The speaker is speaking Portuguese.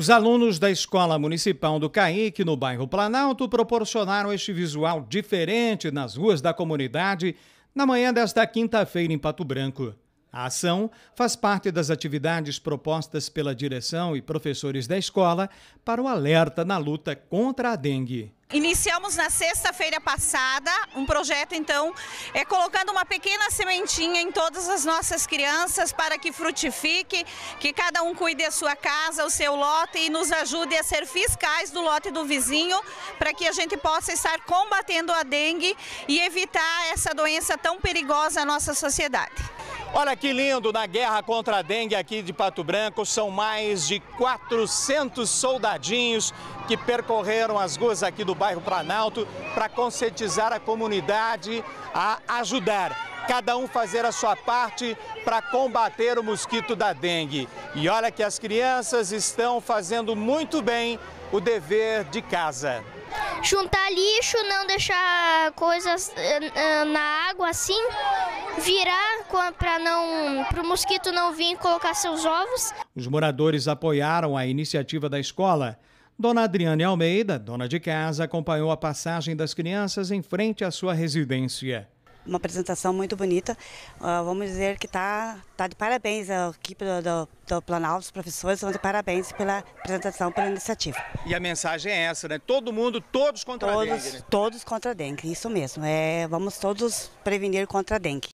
Os alunos da Escola Municipal do Caique, no bairro Planalto, proporcionaram este visual diferente nas ruas da comunidade na manhã desta quinta-feira em Pato Branco. A ação faz parte das atividades propostas pela direção e professores da escola para o alerta na luta contra a dengue. Iniciamos na sexta-feira passada um projeto, então, é colocando uma pequena sementinha em todas as nossas crianças para que frutifique, que cada um cuide a sua casa, o seu lote e nos ajude a ser fiscais do lote do vizinho, para que a gente possa estar combatendo a dengue e evitar essa doença tão perigosa à nossa sociedade. Olha que lindo, na guerra contra a dengue aqui de Pato Branco, são mais de 400 soldadinhos que percorreram as ruas aqui do bairro Planalto para conscientizar a comunidade a ajudar cada um fazer a sua parte para combater o mosquito da dengue. E olha que as crianças estão fazendo muito bem o dever de casa. Juntar lixo, não deixar coisas eh, eh, na água assim, virar para não para o mosquito não vir colocar seus ovos. Os moradores apoiaram a iniciativa da escola. Dona Adriane Almeida, dona de casa, acompanhou a passagem das crianças em frente à sua residência. Uma apresentação muito bonita. Uh, vamos dizer que está tá de parabéns a equipe do, do, do Planalto, os professores estão de parabéns pela apresentação, pela iniciativa. E a mensagem é essa, né? Todo mundo, todos contra todos, a dengue. Né? Todos contra a dengue, isso mesmo. É, vamos todos prevenir contra a dengue.